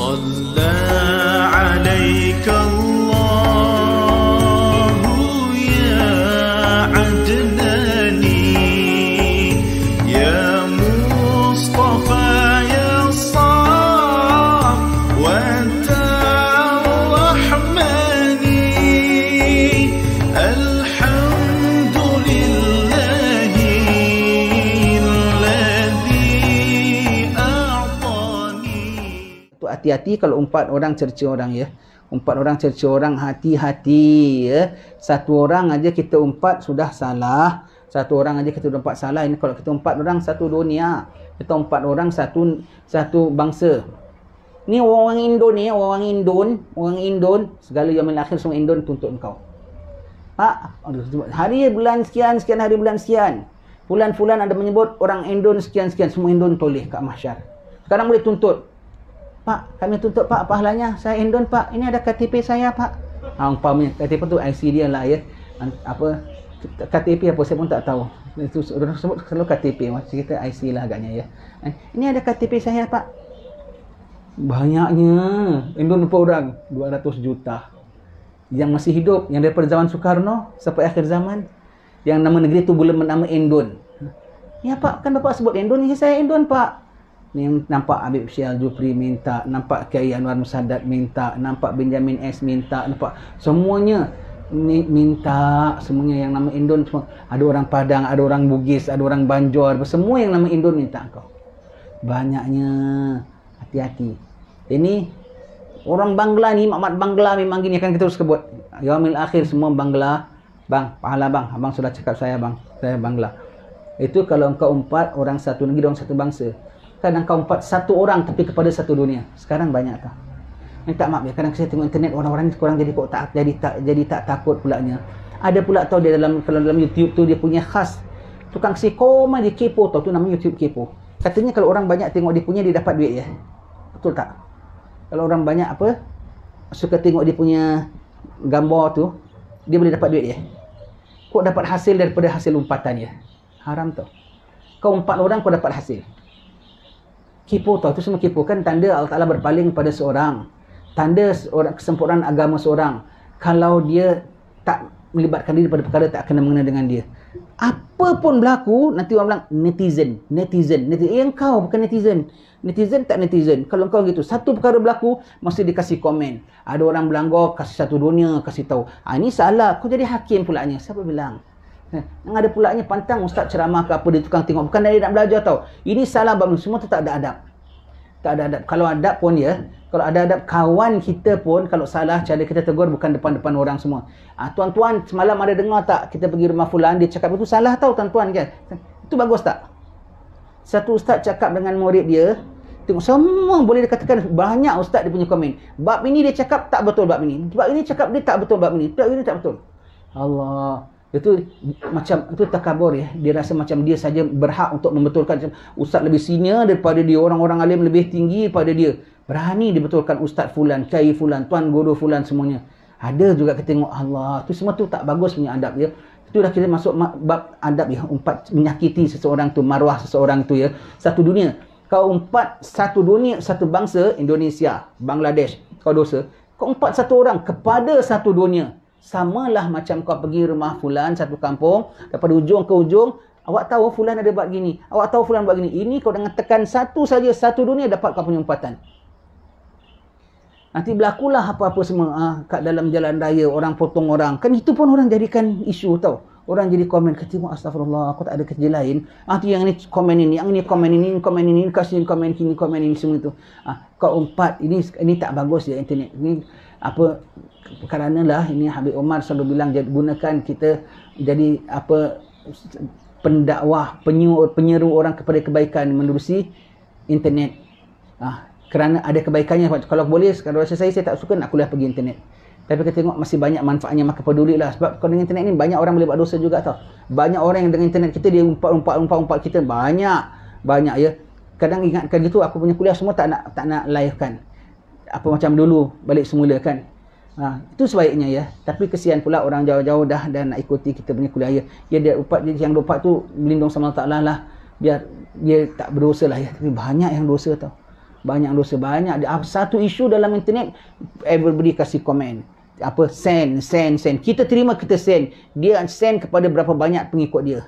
صلى عليك hati-hati kalau empat orang cerca orang ya. Empat orang cerca orang hati-hati ya. Satu orang aja kita empat sudah salah. Satu orang aja kita empat salah. Ini kalau kita empat orang satu dunia. Kita empat orang satu satu bangsa. Ni orang Indon ni, orang Indon, orang Indon, segala yang akhir semua Indon tuntut engkau. Pak, hari bulan sekian, sekian hari bulan sekian. Bulan-bulan ada menyebut orang Indon sekian-sekian semua Indon toleh kat mahsyar. Sekarang boleh tuntut Pak, kami tuntut pak pahalanya. Saya endon pak. Ini ada KTP saya pak. Ha, umpamanya. KTP tu IC dia lah ya. Apa? KTP apa saya pun tak tahu. Itu orang sebut selalu KTP. Macam kita IC lah agaknya ya. Eh, Ini ada KTP saya pak. Banyaknya. Endon berapa orang? 200 juta. Yang masih hidup. Yang daripada zaman Soekarno sampai akhir zaman. Yang nama negeri tu belum nama Endon. Ya pak, kan bapak sebut Endon. Ya, saya Endon pak ni nampak Habib Syial Jupri minta nampak Kiai Anwar Musadat minta nampak Benjamin S minta nampak semuanya ni minta semuanya yang nama Indon semua ada orang Padang ada orang Bugis ada orang Banjar semua yang nama Indon minta kau banyaknya hati-hati ini orang Bangla ni Mamat Bangla memang gini akan kita terus kebuat. yaumil akhir semua Bangla bang pahala bang abang sudah cakap saya bang saya Bangla itu kalau engkau empat orang satu negeri orang satu bangsa kan engkau empat satu orang tapi kepada satu dunia. Sekarang banyak tak? Minta eh, maaf ya, kadang saya tengok internet orang-orang ni kurang jadi kok jadi tak jadi tak takut pulaknya. Ada pula tahu dia dalam kalau dalam YouTube tu dia punya khas tukang si koma di kepo tau tu nama YouTube kepo. Katanya kalau orang banyak tengok dia punya dia dapat duit ya. Betul tak? Kalau orang banyak apa suka tengok dia punya gambar tu dia boleh dapat duit ya. Kau dapat hasil daripada hasil umpatan ya? Haram tau. Kau empat orang kau dapat hasil. Kipu, tau tu semua kipu kan tanda Allah Ta'ala berpaling pada seorang tanda seorang, kesempurnaan agama seorang kalau dia tak melibatkan diri pada perkara tak kena mengena dengan dia apa pun berlaku nanti orang bilang netizen netizen, netizen. eh engkau bukan netizen netizen tak netizen kalau engkau gitu satu perkara berlaku mesti dikasih komen ada orang bilang kau kasih satu dunia kasih tahu ah, ini salah kau jadi hakim pulaknya siapa bilang Eh, yang ada pula ni pantang ustaz ceramah ke apa dia tukang tengok. Bukan dia nak belajar tau. Ini salah bab semua tu tak ada adab. Tak ada adab. Kalau adab pun ya. Kalau ada adab kawan kita pun kalau salah cara kita tegur bukan depan-depan orang semua. Ah tuan-tuan semalam ada dengar tak kita pergi rumah fulan dia cakap itu salah tau tuan-tuan kan. Itu bagus tak? Satu ustaz cakap dengan murid dia Tengok semua boleh dikatakan banyak ustaz dia punya komen. Bab ini dia cakap tak betul bab ini. Bab ini cakap dia tak betul bab ini. Bab ini tak betul. Allah itu macam itu takabur ya dia rasa macam dia saja berhak untuk membetulkan ustaz lebih senior daripada dia orang-orang alim lebih tinggi daripada dia berani dibetulkan ustaz fulan kai fulan tuan guru fulan semuanya ada juga kita tengok Allah tu semua tu tak bagus punya adab ya itu dah kita masuk bab adab ya empat menyakiti seseorang tu maruah seseorang tu ya satu dunia kau empat satu dunia satu bangsa Indonesia Bangladesh kau dosa kau empat satu orang kepada satu dunia samalah macam kau pergi rumah fulan satu kampung daripada ujung ke ujung awak tahu fulan ada buat gini awak tahu fulan buat gini ini kau dengan tekan satu saja satu dunia dapat kau punya nanti berlakulah apa-apa semua ha, kat dalam jalan raya orang potong orang kan itu pun orang jadikan isu tau orang jadi komen ketemu astagfirullah aku tak ada kerja lain nanti ah, yang ni komen ini yang ni komen ini komen ini kasih komen ini komen ini semua itu ha, ah, kau empat ini ini tak bagus ya internet ini apa kerana lah ini Habib Omar selalu bilang gunakan kita jadi apa pendakwah penyeru orang kepada kebaikan melalui internet ah kerana ada kebaikannya kalau boleh kalau rasa saya saya tak suka nak kuliah pergi internet tapi kita tengok masih banyak manfaatnya maka lah sebab kalau dengan internet ni banyak orang boleh buat dosa juga tau banyak orang yang dengan internet kita dia umpat umpat umpat umpat kita banyak banyak ya kadang ingatkan gitu aku punya kuliah semua tak nak tak nak live kan apa macam dulu balik semula kan ha, itu sebaiknya ya tapi kesian pula orang jauh-jauh dah dan nak ikuti kita punya kuliah ya dia dapat yang lupa tu melindung sama Taala lah biar dia tak berdosa lah ya tapi banyak yang dosa tau banyak dosa banyak Ada satu isu dalam internet everybody kasih komen apa send send send kita terima kita send dia send kepada berapa banyak pengikut dia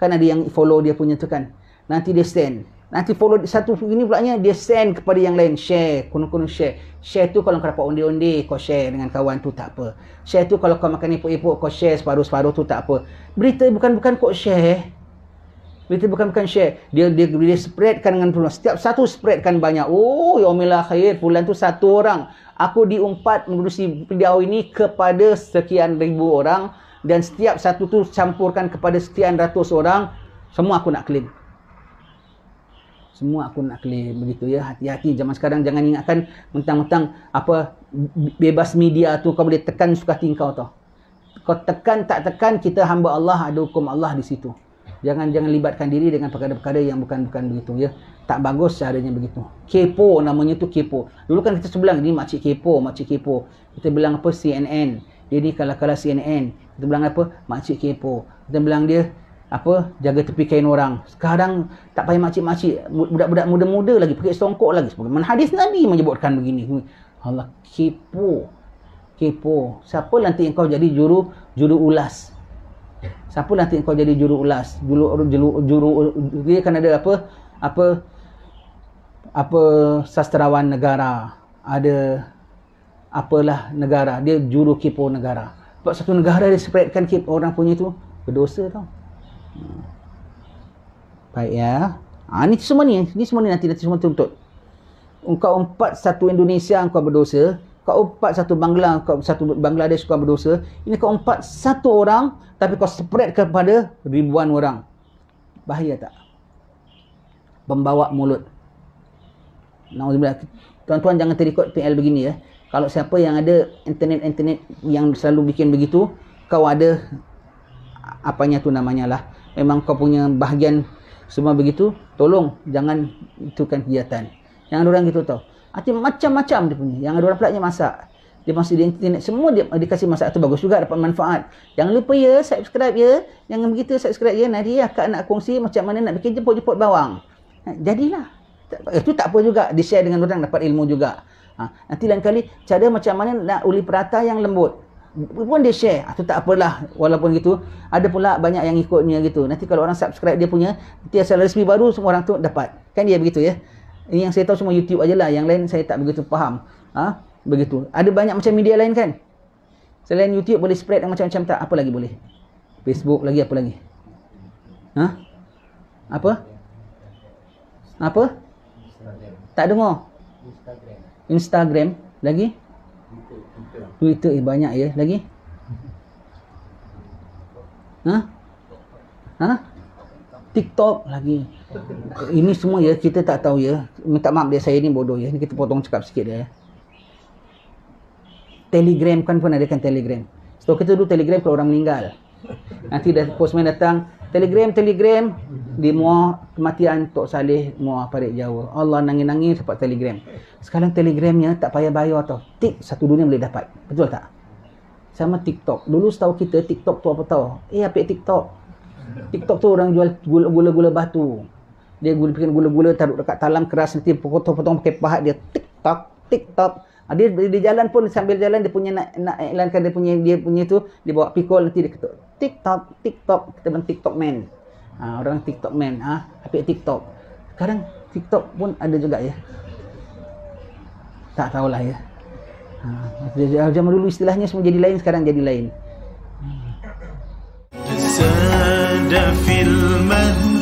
kan ada yang follow dia punya tu kan nanti dia send Nanti follow satu ini pula dia send kepada yang lain. Share. Kuno-kuno share. Share tu kalau kau dapat undi-undi kau share dengan kawan tu tak apa. Share tu kalau kau makan epok-epok kau share separuh-separuh tu tak apa. Berita bukan-bukan kau share. Berita bukan-bukan share. Dia dia dia spreadkan dengan penuh. Setiap satu spreadkan banyak. Oh, ya Allah lah, khair. Bulan tu satu orang. Aku diumpat mengurusi video ini kepada sekian ribu orang. Dan setiap satu tu campurkan kepada sekian ratus orang. Semua aku nak clean semua aku nak claim begitu ya hati-hati zaman sekarang jangan ingatkan mentang-mentang apa bebas media tu kau boleh tekan suka hati kau tau kau tekan tak tekan kita hamba Allah ada hukum Allah di situ jangan jangan libatkan diri dengan perkara-perkara yang bukan-bukan begitu ya tak bagus seharusnya begitu kepo namanya tu kepo dulu kan kita sebelang ni makcik kepo makcik kepo kita bilang apa CNN jadi kalau kalau CNN kita bilang apa makcik kepo kita bilang dia apa jaga tepi kain orang sekarang tak payah makcik-makcik budak-budak muda-muda lagi pakai songkok lagi sebagaimana hadis Nabi menyebutkan begini Allah kepo kepo siapa nanti engkau jadi juru juru ulas siapa nanti engkau jadi juru ulas juru juru, juru dia kan ada apa apa apa sastrawan negara ada apalah negara dia juru kepo negara sebab satu negara dia spreadkan kepo orang punya tu berdosa tau Baik ya. Ha, ini semua ni. Ini semua ni nanti. Nanti semua tuntut. Engkau empat satu Indonesia engkau berdosa. Kau empat satu Bangla, kau satu Bangladesh kau berdosa. Ini kau empat satu orang tapi kau spread kepada ribuan orang. Bahaya tak? Pembawa mulut. Tuan-tuan jangan terikut PL begini ya. Kalau siapa yang ada internet-internet yang selalu bikin begitu, kau ada apanya tu namanya lah memang kau punya bahagian semua begitu tolong jangan itukan kegiatan Jangan orang gitu tau Arti macam-macam dia punya. Yang ada orang pula dia masak. Dia masuk di internet. Semua dia, dia masak tu bagus juga. Dapat manfaat. Jangan lupa ya. Subscribe ya. Jangan begitu subscribe ya. Nanti akak nak kongsi macam mana nak bikin jemput-jemput bawang. Ha, jadilah. Itu tak apa juga. Di share dengan orang dapat ilmu juga. Ha, nanti lain kali cara macam mana nak uli perata yang lembut pun dia share itu ah, tak apalah walaupun gitu ada pula banyak yang ikutnya gitu nanti kalau orang subscribe dia punya nanti asal resmi baru semua orang tu dapat kan dia begitu ya ini yang saya tahu semua YouTube ajalah yang lain saya tak begitu faham ha? begitu ada banyak macam media lain kan selain YouTube boleh spread macam-macam tak apa lagi boleh Facebook lagi apa lagi ha? apa apa tak dengar Instagram Instagram lagi Twitter is banyak ya lagi. Ha? Ha? TikTok lagi. Ini semua ya kita tak tahu ya. Minta maaf dia ya, saya ni bodoh ya. Ini kita potong cakap sikit ya. Telegram kan pun ada kan Telegram. So kita dulu Telegram kalau orang meninggal. Nanti dah postman datang telegram telegram di mua kematian Tok Saleh mua Farid Jawa. Allah nangis-nangis sebab telegram. Sekarang telegramnya tak payah bayar tau. Tik satu dunia boleh dapat. Betul tak? Sama TikTok. Dulu setahu kita TikTok tu apa tau? Eh apa TikTok? TikTok tu orang jual gula-gula batu. Dia gula gula gula-gula taruh dekat talam keras nanti potong-potong pakai pahat dia TikTok TikTok. Ah, dia di jalan pun sambil jalan dia punya nak nak iklankan dia punya dia punya tu dia bawa pikul nanti dia ketuk TikTok, TikTok kita bilang TikTok man. Ha, orang TikTok man ah, ha? tapi TikTok. Sekarang TikTok pun ada juga ya. Tak tahulah ya. Ha, ah, zaman dulu istilahnya semua jadi lain, sekarang jadi lain. Hmm.